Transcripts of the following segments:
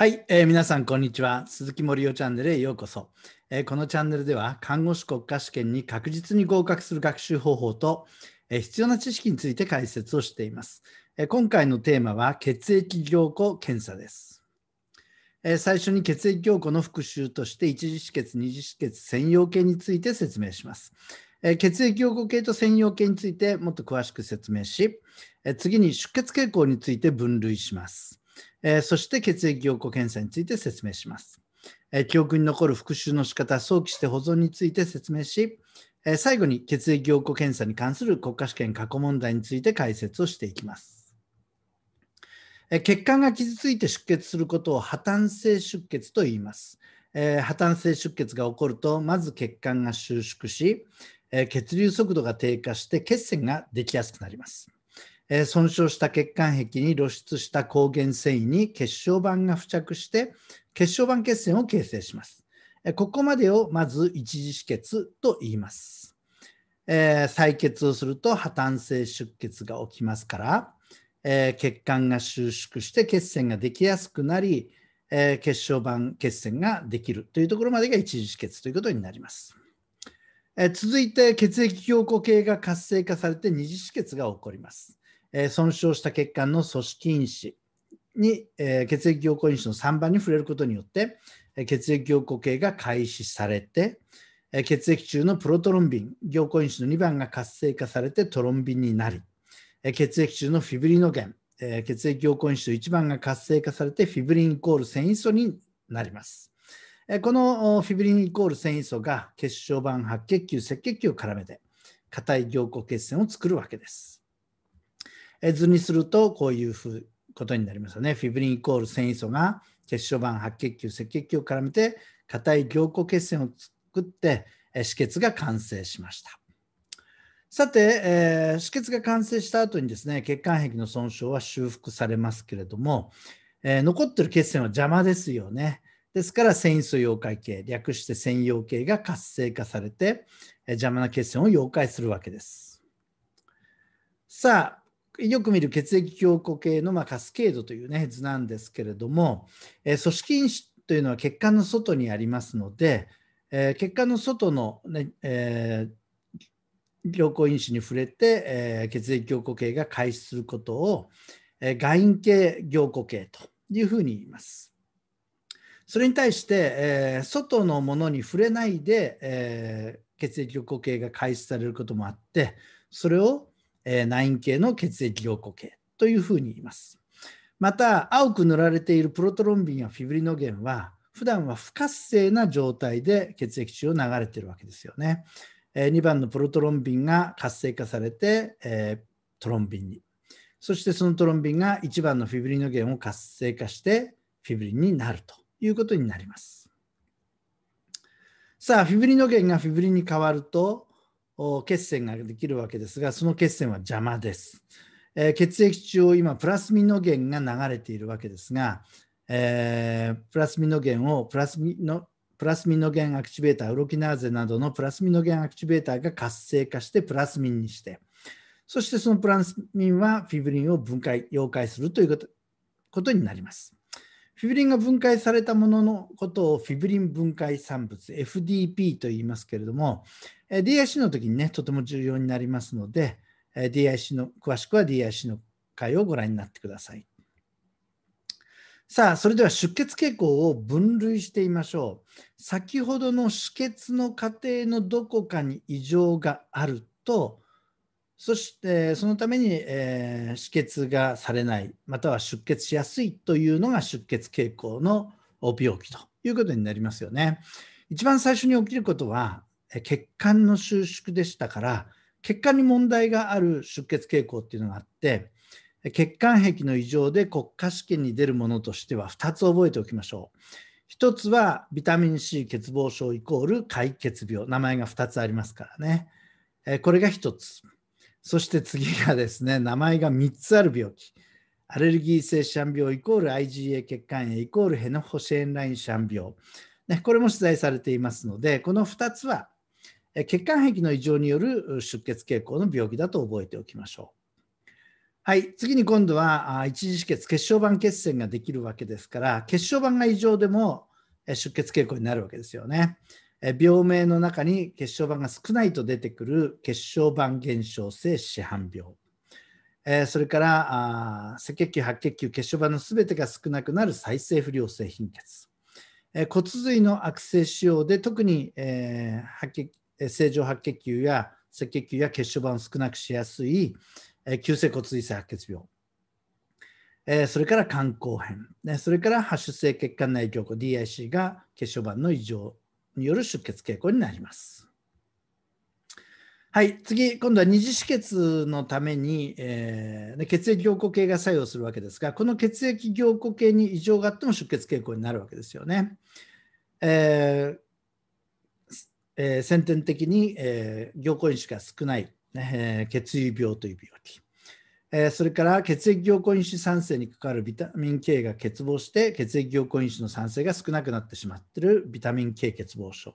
はい、えー、皆さん、こんにちは。鈴木森生チャンネルへようこそ、えー、このチャンネルでは、看護師国家試験に確実に合格する学習方法と、えー、必要な知識について解説をしています。え今回のテーマは、血液凝固検査です。え最初に血液凝固の復習として、一次止血、二次止血、専用系について説明します。え血液凝固系と専用系についてもっと詳しく説明し、え次に出血傾向について分類します。えそして血液凝固検査について説明します。え記憶に残る復習の仕方、早期して保存について説明し、え最後に血液凝固検査に関する国家試験過去問題について解説をしていきます。え血管が傷ついて出血することを破綻性出血と言います。え破綻性出血が起こると、まず血管が収縮し、え血流速度が低下して血栓ができやすくなります。え損傷した血管壁に露出した抗原繊維に血小板が付着して血小板血栓を形成します。えここまでをまず一次止血と言います。えー、採血をすると破綻性出血が起きますから、え血管が収縮して血栓ができやすくなり、え血小板血栓ができるというところまでが一次止血ということになります。え続いて血液凝固系が活性化されて二次止血が起こります。え損傷した血管の組織因子に、え血液凝固因子の3番に触れることによって、え血液凝固系が開始されて、え血液中のプロトロンビン凝固因子の2番が活性化されてトロンビンになり、え血液中のフィブリノゲン、え血液凝固因子の1番が活性化されてフィブリンイコール繊維素になります。このフィブリンイコール繊維素が血小板白血球、赤血球を絡めて硬い凝固血栓を作るわけです。図にするとこういうふうことになりますよね。フィブリンイコール繊維素が血小板白血球赤血球を絡めて硬い凝固血栓を作って止血が完成しました。さて、えー、止血が完成した後にですね血管壁の損傷は修復されますけれども、えー、残ってる血栓は邪魔ですよね。ですから繊維素溶解系略して繊維溶系が活性化されて、えー、邪魔な血栓を溶解するわけです。さあよく見る血液凝固系の、まあ、カスケードという、ね、図なんですけれども、え組織因子というのは血管の外にありますので、え血管の外のね、えー、凝固因子に触れて、え血液凝固系が開始することを、え外因系凝固系というふうに言います。それに対して、えー、外のものに触れないで、えー、血液凝固系が開始されることもあってそれをえナイン系の血液凝固系というふうに言います。また青く塗られているプロトロンビンやフィブリノゲンは普段は不活性な状態で血液中を流れているわけですよね。え2番のプロトロンビンが活性化されて、えトロンビンにそしてそのトロンビンが1番のフィブリノゲンを活性化してフィブリンになるということになります。さあフィブリノゲンがフィブリンに変わると血栓ができるわけですが、その血栓は邪魔です。えー、血液中を今、プラスミノゲンが流れているわけですが、えー、プラスミノゲンをプラスミノプラスミノゲンアクチベーター、ウロキナーゼなどのプラスミノゲンアクチベーターが活性化してプラスミンにして、そしてそのプラスミンはフィブリンを分解、溶解するということになります。フィブリンが分解されたもののことをフィブリン分解産物 FDP と言いますけれども DIC の時にねとても重要になりますので DIC の詳しくは DIC の回をご覧になってください。さあ、それでは出血傾向を分類してみましょう。先ほどの止血の過程のどこかに異常があると、そしてそのために、えー、止血がされないまたは出血しやすいというのが出血傾向の病気ということになりますよね。一番最初に起きることは血管の収縮でしたから血管に問題がある出血傾向っていうのがあって血管壁の異常で国家試験に出るものとしては2つ覚えておきましょう。1つはビタミン C 欠乏症イコール解血病名前が2つありますからね。これが1つ。そして次がですね、名前が3つある病気。アレルギー性シャン病イコール IgA 血管炎イコールヘノホシェンラインシャン病。ね、これも取材されていますので、この2つは血管壁の異常による出血傾向の病気だと覚えておきましょう。はい、次に今度は一次止血、血小板血栓ができるわけですから、血小板が異常でも出血傾向になるわけですよね。病名の中に血小板が少ないと出てくる血小板減少性市販病、えそれから赤血球白血球血小板の全てが少なくなる再生不良性貧血、え骨髄の悪性腫瘍で特に、え正常白血球や赤血球や血小板を少なくしやすい、え急性骨髄性白血病えそれから肝硬変、ね、それから発種性血管内凝固 DIC が血小板の異常による出血傾向になります。はい、次、今度は二次止血のために、えー、血液凝固系が作用するわけですが、この血液凝固系に異常があっても出血傾向になるわけですよね。えーえー、先天的に、えー、凝固因子が少ない、えー、血友病という病気。えそれから血液凝固因子酸性にかかるビタミン K が欠乏して血液凝固因子の酸性が少なくなってしまっているビタミン K 欠乏症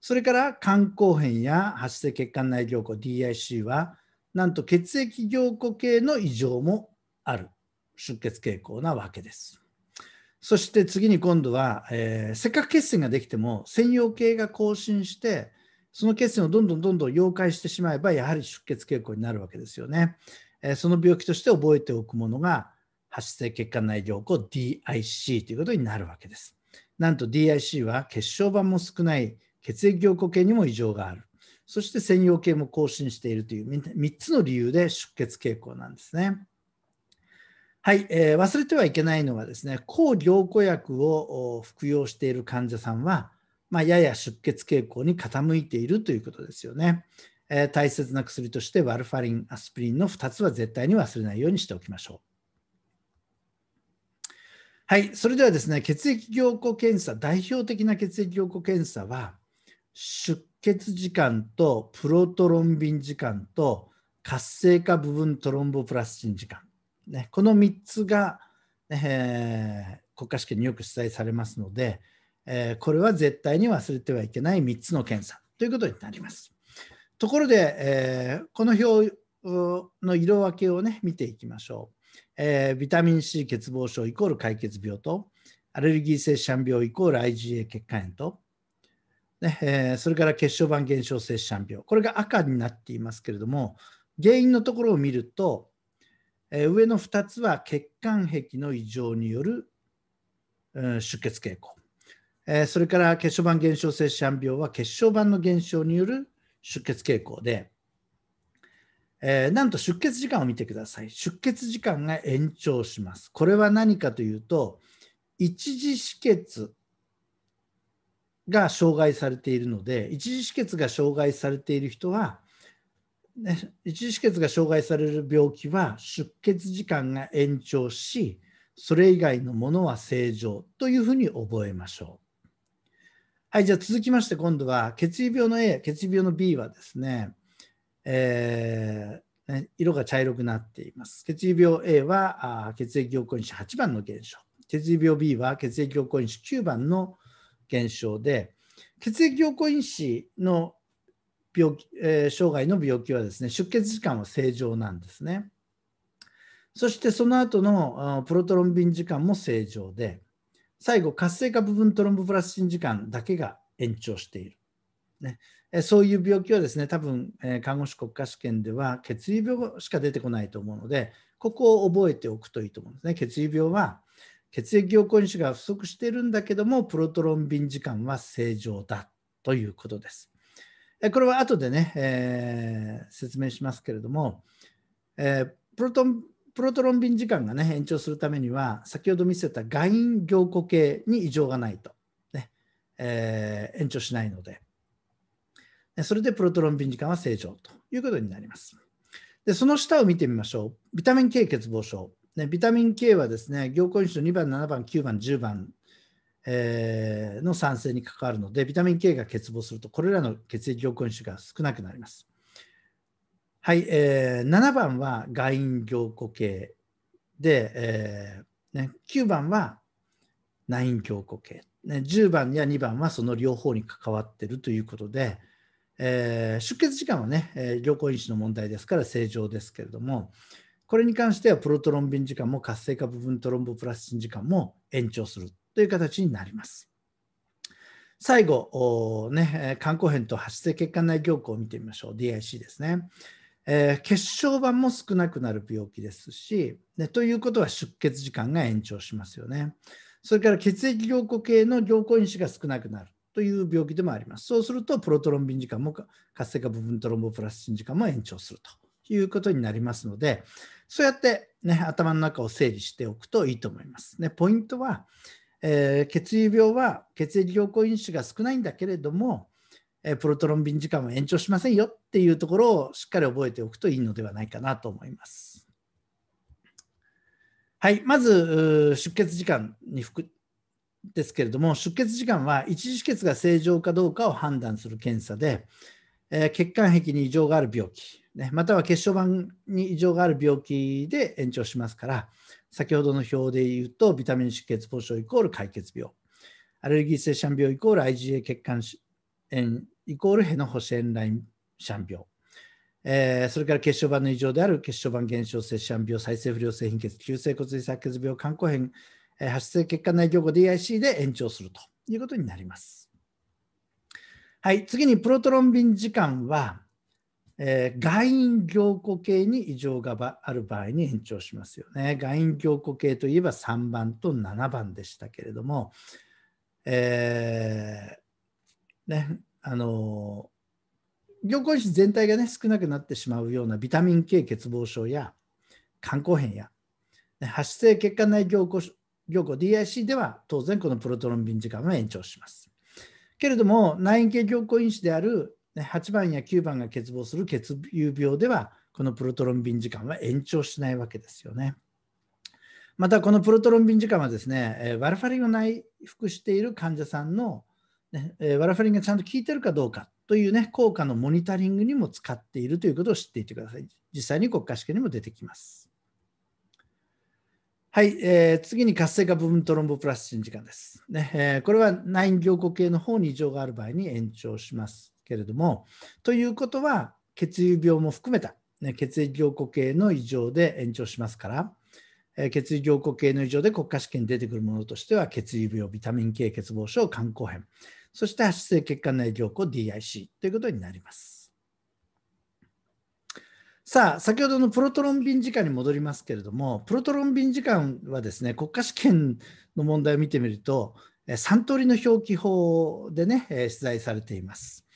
それから肝硬変や発生血管内凝固 DIC はなんと血液凝固系の異常もある出血傾向なわけですそして次に今度は、えー、せっかく血栓ができても専用系が更新してその血栓をどんどんどんどん溶解してしまえばやはり出血傾向になるわけですよね。その病気として覚えておくものが発生血管内凝固 DIC ということになるわけです。なんと DIC は血小板も少ない血液凝固系にも異常がある。そして専用系も更新しているという3つの理由で出血傾向なんですね。はい、えー、忘れてはいけないのはですね、抗凝固薬を服用している患者さんは、まあ、やや出血傾向に傾いているということですよね。えー、大切な薬としてワルファリン、アスピリンの2つは絶対に忘れないようにしておきましょう。はい、それではですね、血液凝固検査、代表的な血液凝固検査は、出血時間とプロトロンビン時間と活性化部分トロンボプラスチン時間。ね、この3つが、えー、国家試験によく出題されますので、えー、これは絶対に忘れてはいけない3つの検査ということになります。ところで、えー、この表の色分けをね見ていきましょう、えー、ビタミン C 欠乏症イコール解決病とアレルギー性シャン病イコール IgA 血管炎と、ねえー、それから血小板減少性シャン病これが赤になっていますけれども原因のところを見ると、え上の2つは血管壁の異常による、うん、出血傾向、えそれから血小板減少性シャン病は血小板の減少による出血傾向で、えー、なんと出血時間を見てください。出血時間が延長します。これは何かというと、一次止血が障害されているので、一次止血が障害されている人は、ね、一次止血が障害される病気は出血時間が延長し、それ以外のものは正常というふうに覚えましょう。はい、じゃあ続きまして今度は血液病の A、血液病の B はですね、えー、ね色が茶色くなっています。血液病 A はあ血液凝固因子8番の減少、血液病 B は血液凝固因子9番の減少で、血液凝固因子の病気、えー、障害の病気はですね出血時間は正常なんですね。そしてその後のプロトロンビン時間も正常で、最後、活性化部分トロンボプラスチン時間だけが延長している。ね、そういう病気はですね、多分、看護師国家試験では血液病しか出てこないと思うので、ここを覚えておくといいと思うんですね。血液病は血液凝固因子が不足しているんだけども、プロトロンビン時間は正常だということです。これは後でね、えー、説明しますけれども、えー、プロトンプロトロンビン時間がね延長するためには先ほど見せた外因凝固系に異常がないと、ねえー、延長しないのでそれでプロトロンビン時間は正常ということになります。でその下を見てみましょう。ビタミン K 欠乏症。ね、ビタミン K はですね、凝固因子の2番、7番、9番、10番、えー、の酸性に関わるので、ビタミン K が欠乏すると、これらの血液凝固因子が少なくなります。はい、えー、7番は外因凝固系で、えーね、9番は内因凝固系、ね、10番や2番はその両方に関わってるということで、えー、出血時間はね、えー、凝固因子の問題ですから正常ですけれどもこれに関してはプロトロンビン時間も活性化部分トロンボプラスチン時間も延長するという形になります。最後、ね、肝硬変と発生血管内凝固を見てみましょう。DIC ですね。えー、血小板も少なくなる病気ですし、ね、ということは出血時間が延長しますよね。それから血液凝固系の凝固因子が少なくなるという病気でもあります。そうするとプロトロンビン時間も活性化部分トロンボプラスチン時間も延長するということになりますので、そうやって、ね、頭の中を整理しておくといいと思います。ね、ポイントは、えー、血友病は血液凝固因子が少ないんだけれども、えプロトロン便時間は延長しませんよっていうところをしっかり覚えておくといいのではないかなと思います。はい、まず出血時間に含ですけれども出血時間は一次止血が正常かどうかを判断する検査で、えー、血管壁に異常がある病気、ね、または血小板に異常がある病気で延長しますから先ほどの表で言うとビタミン出血ポ症イコール解血病アレルギー性シャン病イコール IgA 血管炎イコールヘのホシエンラインシャン病、えー、それから血小板の異常である血小板減少性シャン病、再生不良性貧血、急性骨髄錯血病、肝硬変、えー、発生血管内凝固 DIC で延長するということになります。はい、次にプロトロンビン時間は、えー、外因凝固系に異常がある場合に延長しますよね。外因凝固系といえば3番と7番でしたけれども、えーね、あの凝固因子全体がね少なくなってしまうようなビタミン K 欠乏症や肝硬変や発生血管内凝固凝固 DIC では当然このプロトロンビン時間は延長します。けれども内因形凝固因子である8番や9番が欠乏する血友病ではこのプロトロンビン時間は延長しないわけですよね。またこのプロトロンビン時間はですねワルファリンを内服している患者さんのねえー、ワラファリンがちゃんと効いてるかどうかという、ね、効果のモニタリングにも使っているということを知っていてください。実際に国家試験にも出てきます。はい、えー、次に活性化部分トロンボプラスチン時間です。ねえー、これは内凝固系の方に異常がある場合に延長しますけれども、ということは血友病も含めた、ね、血液凝固系の異常で延長しますから、えー、血液凝固系の異常で国家試験に出てくるものとしては血友病、ビタミン系欠乏症、肝硬変、そして発生血管内凝固 DIC ということになります。さあ、先ほどのプロトロンビン時間に戻りますけれども、プロトロンビン時間はですね、国家試験の問題を見てみると、3通りの表記法でね、出題されています。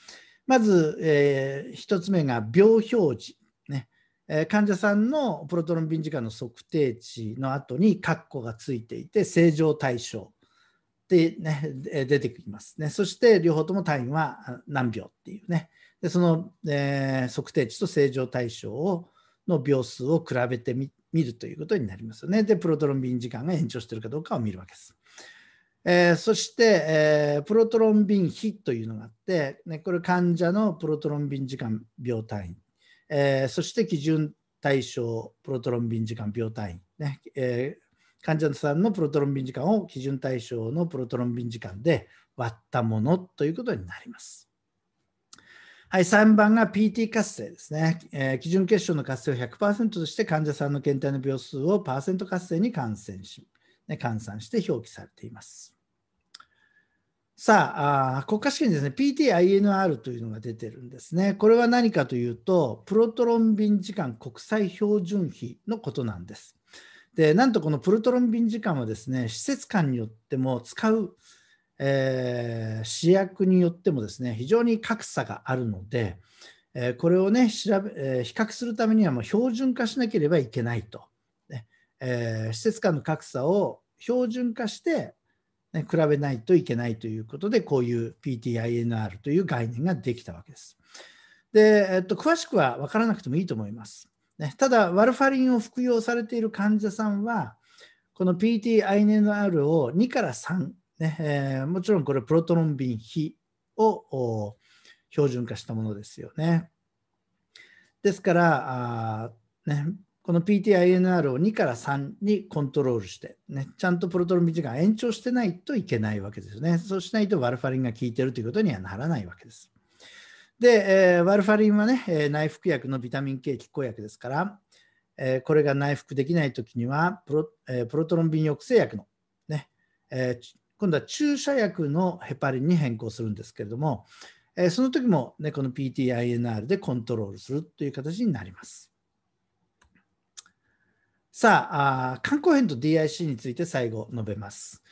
まず、えー、1つ目が病表示。ねえー、患者さんのプロトロンビン時間の測定値の後に括弧がついていて、正常対象。でね、出てきますね。そして両方とも単位は何秒っていうね。でその、えー、測定値と正常対象をの秒数を比べてみるということになりますよね。で、プロトロン便時間が延長しているかどうかを見るわけです。えー、そして、えー、プロトロン便比というのがあって、ね、これ患者のプロトロン便時間秒単位、えー、そして基準対象プロトロン便時間秒単位、ねえ患者さんのプロトロンビン時間を基準対象のプロトロンビン時間で割ったものということになります。はい、3番が PT 活性ですね、えー、基準結晶の活性を100%として患者さんの検体の秒数をパーセント活性に換算し、ね、換算して表記されています。さあ、あ国家試験ですね、PTINR というのが出てるんですね。これは何かというと、プロトロンビン時間国際標準比のことなんです。でなんとこのプルトロン便時間はですね施設間によっても使う、えー、試薬によってもですね非常に格差があるので、えー、これをね調べ、えー、比較するためにはもう標準化しなければいけないと、ねえ施設間の格差を標準化して、ね、比べないといけないということでこういう PTINR という概念ができたわけです。で、えっと、詳しくは分からなくてもいいと思います。ね、ただ、ワルファリンを服用されている患者さんは、この PTINR を2から3、ねえー、もちろんこれプロトロンビン比を標準化したものですよね。ですから、ね、この PTINR を2から3にコントロールして、ね、ちゃんとプロトロンビン時間延長してないといけないわけですよね。そうしないとワルファリンが効いてるということにはならないわけです。で、えー、ワルファリンはね、えー、内服薬のビタミン K 拮抗薬ですから、えー、これが内服できないときにはプロ、えプロトロンビン抑制薬のね、え今度は注射薬のヘパリンに変更するんですけれども、えその時も、ね、この PTINR でコントロールするという形になります。さあ、肝硬変と DIC について最後述べます。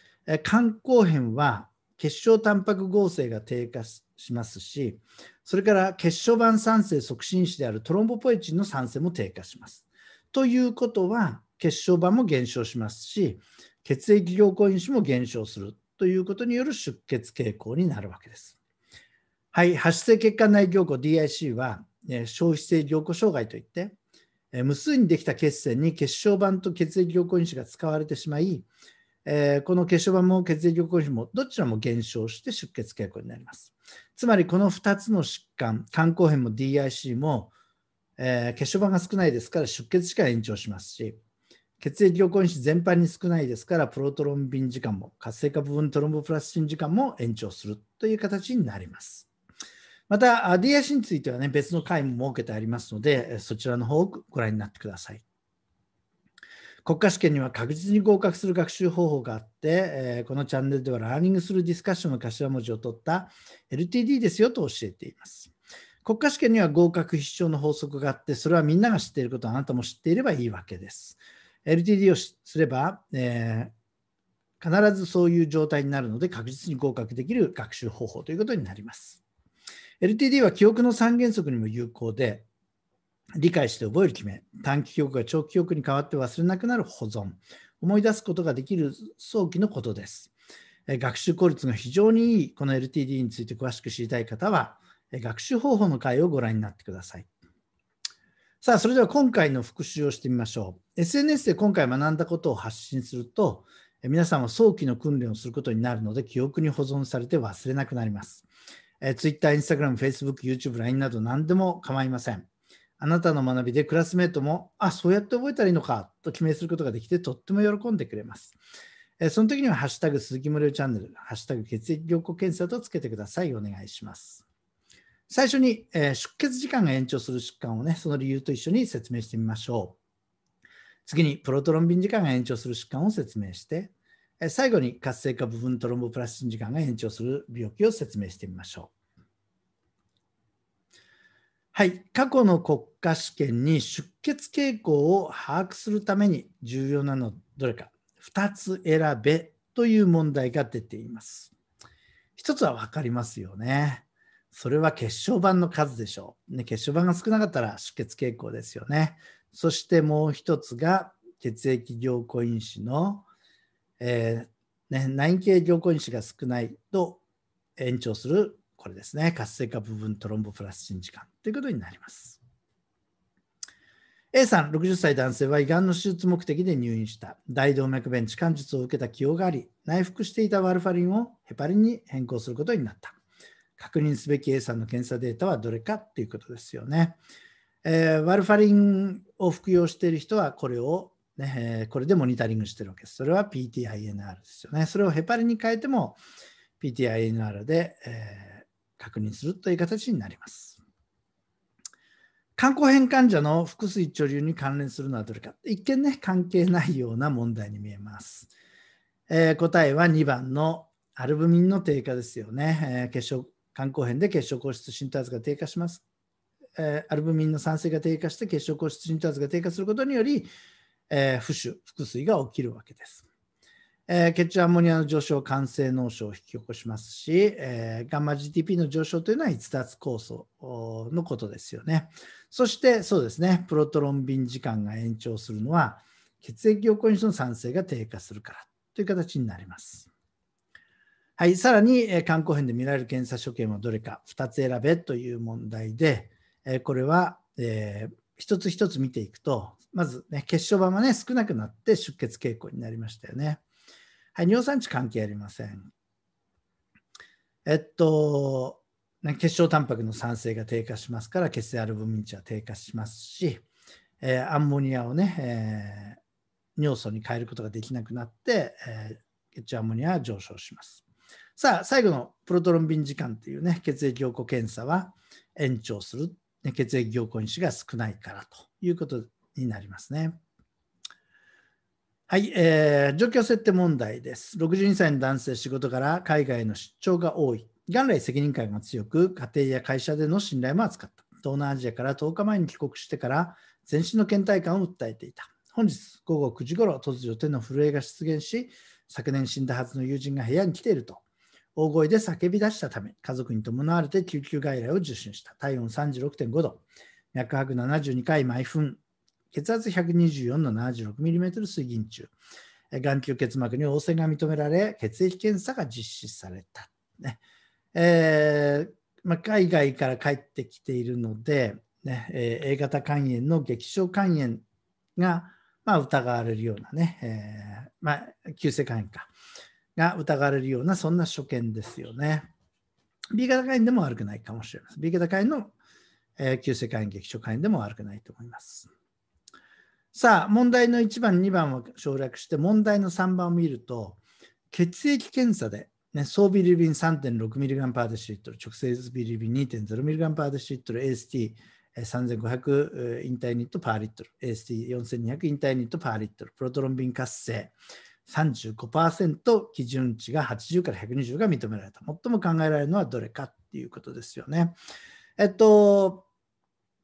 肝硬変は結晶タンパク合成が低下しますし、それから結晶板酸性促進子であるトロンボポエチンの酸性も低下します。ということは、結晶板も減少しますし、血液凝固因子も減少するということによる出血傾向になるわけです。はい、発生血管内凝固 DIC は、消費性凝固障害といって、無数にできた血栓に血小板と血液凝固因子が使われてしまい、えー、この血小板も血液横皮もどちらも減少して出血傾向になります。つまりこの2つの疾患、肝硬変も DIC も、えー、血小板が少ないですから出血時間延長しますし、血液固因子全般に少ないですからプロトロンビン時間も活性化部分トロンボプラスチン時間も延長するという形になります。また DIC については、ね、別の回も設けてありますのでそちらの方をご覧になってください。国家試験には確実に合格する学習方法があって、えー、このチャンネルではラーニングするディスカッションの頭文字を取った LTD ですよと教えています。国家試験には合格必勝の法則があって、それはみんなが知っていることあなたも知っていればいいわけです。LTD をすれば、えー、必ずそういう状態になるので確実に合格できる学習方法ということになります。LTD は記憶の三原則にも有効で、理解して覚える決め、短期記憶が長期記憶に変わって忘れなくなる保存、思い出すことができる早期のことです。学習効率が非常にいいこの LTD について詳しく知りたい方は、学習方法の回をご覧になってください。さあ、それでは今回の復習をしてみましょう。SNS で今回学んだことを発信すると、皆さんは早期の訓練をすることになるので、記憶に保存されて忘れなくなります。Twitter、Instagram、Facebook、YouTube、LINE など何でも構いません。あなたの学びでクラスメートも、あ、そうやって覚えたらいいのかと決めすることができて、とっても喜んでくれます。えその時には、ハッシュタグ鈴木無料チャンネル、ハッシュタグ血液凝固検査とつけてください。お願いします。最初に、え出血時間が延長する疾患をね、その理由と一緒に説明してみましょう。次に、プロトロンビン時間が延長する疾患を説明して、最後に活性化部分トロンボプラスチン時間が延長する病気を説明してみましょう。はい、過去の国家試験に出血傾向を把握するために重要なのどれか2つ選べという問題が出ています。1つは分かりますよね。それは血小板の数でしょう。ね、血小板が少なかったら出血傾向ですよね。そしてもう1つが血液凝固因子の、えーね、内系凝固因子が少ないと延長するこれですね、活性化部分トロンボプラスチン時間ということになります。A さん、60歳男性は胃がんの手術目的で入院した。大動脈弁置換術を受けた起用があり、内服していたワルファリンをヘパリンに変更することになった。確認すべき A さんの検査データはどれかということですよね。えー、ワルファリンを服用している人はこれをね、えー、これでモニタリングしてるわけです。それは PTINR ですよね。それをヘパリンに変えても PTINR で、えー確認するという形になります。肝硬変患者の腹水貯留に関連するのはどれか一見ね関係ないような問題に見えます、えー、答えは2番のアルブミンの低下ですよね、えー、血小肝硬変で血小硬質浸透圧が低下します、えー、アルブミンの酸性が低下して血小硬質浸透圧が低下することにより、えー、浮腫腹水が起きるわけですえー、血中アンモニアの上昇、肝性脳症を引き起こしますし、えー、ガンマ GTP の上昇というのは逸脱酵素のことですよね。そしてそうですね、プロトロンビン時間が延長するのは、血液横にその酸性が低下するからという形になります。はい、さらに、えー、肝硬変で見られる検査所見はどれか2つ選べという問題で、えー、これは、えー、一つ一つ見ていくと、まずね、血小板はね、少なくなって出血傾向になりましたよね。はい、尿酸値関係ありません。えっと、ね、血小タンパクの酸性が低下しますから、血清アルブミン値は低下しますし、えー、アンモニアをね、えー、尿素に変えることができなくなって、えー、血中アンモニアは上昇します。さあ、最後のプロトロンビン時間っていうね、血液凝固検査は延長する、ね、血液凝固因子が少ないからということになりますね。はい、えー、状況設定問題です。62歳の男性、仕事から海外の出張が多い。元来責任感が強く、家庭や会社での信頼も厚かった。東南アジアから10日前に帰国してから、全身の倦怠感を訴えていた。本日午後9時ごろ、突如手の震えが出現し、昨年死んだはずの友人が部屋に来ていると、大声で叫び出したため、家族に伴われて救急外来を受診した。体温36.5度、脈拍72回毎分、血圧124の 76mm 水銀中、眼球結膜に応染が認められ、血液検査が実施された。ねえー、まあ、海外から帰ってきているので、ねえー、A 型肝炎の激症肝炎が、まあ、疑われるようなね、えー、まあ、急性肝炎か、が疑われるような、そんな所見ですよね。B 型肝炎でも悪くないかもしれません。B 型肝炎の、え急性肝炎、激症肝炎でも悪くないと思います。さあ、問題の1番、2番を省略して、問題の3番を見ると、血液検査で、ね、総ビリビン 3.6mg パーデシリットル、直接ビリビン 2.0mg パーデシリットル、AST3500 インターニットパーリットル、AST4200 インターニットパーリットル、プロトロンビン活性35%、基準値が80から120が認められた。最も考えられるのはどれかっていうことですよね。えっと、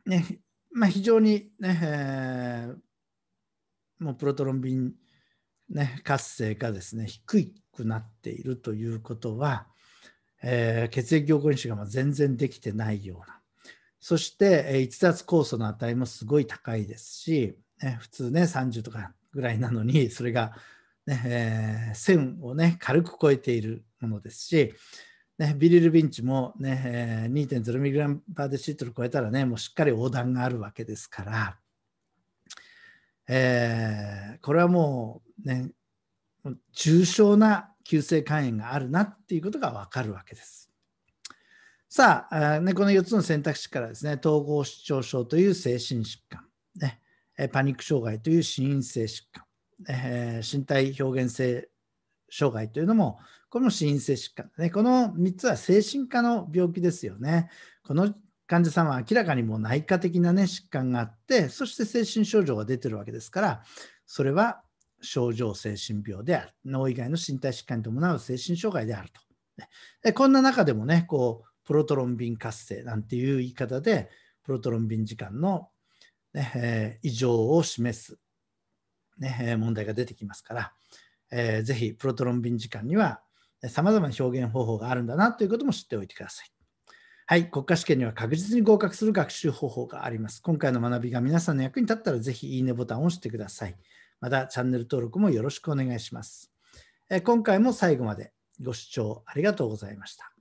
ね、まあ、非常にね、えーもうプロトロンン、ね、活性がですね低くなっているということは、えー、血液凝固因子が全然できてないようなそして、え逸脱酵素の値もすごい高いですし、ね、普通ね30とかぐらいなのにそれがね、えー、1000をね軽く超えているものですし、ね、ビリルビンチもね、ねえー、2.0mg パーデシートル超えたらねもうしっかり横断があるわけですから。えー、これはもうね重症な急性肝炎があるなっていうことが分かるわけです。さあ、ね、この4つの選択肢からですね統合失調症という精神疾患、ね、パニック障害という心因性疾患、えー、身体表現性障害というのもこれも心因性疾患、ね、この3つは精神科の病気ですよね。この患者さんは明らかにもう内科的な、ね、疾患があってそして精神症状が出てるわけですからそれは症状精神病である脳以外の身体疾患に伴う精神障害であると。でこんな中でもねこうプロトロンビン活性なんていう言い方でプロトロンビン時間のね、えー、異常を示す、ねえー、問題が出てきますから、えー、ぜひプロトロンビン時間にはさまざまな表現方法があるんだなということも知っておいてください。はい、国家試験には確実に合格する学習方法があります。今回の学びが皆さんの役に立ったら、ぜひいいねボタンを押してください。また、チャンネル登録もよろしくお願いします。今回も最後までご視聴ありがとうございました。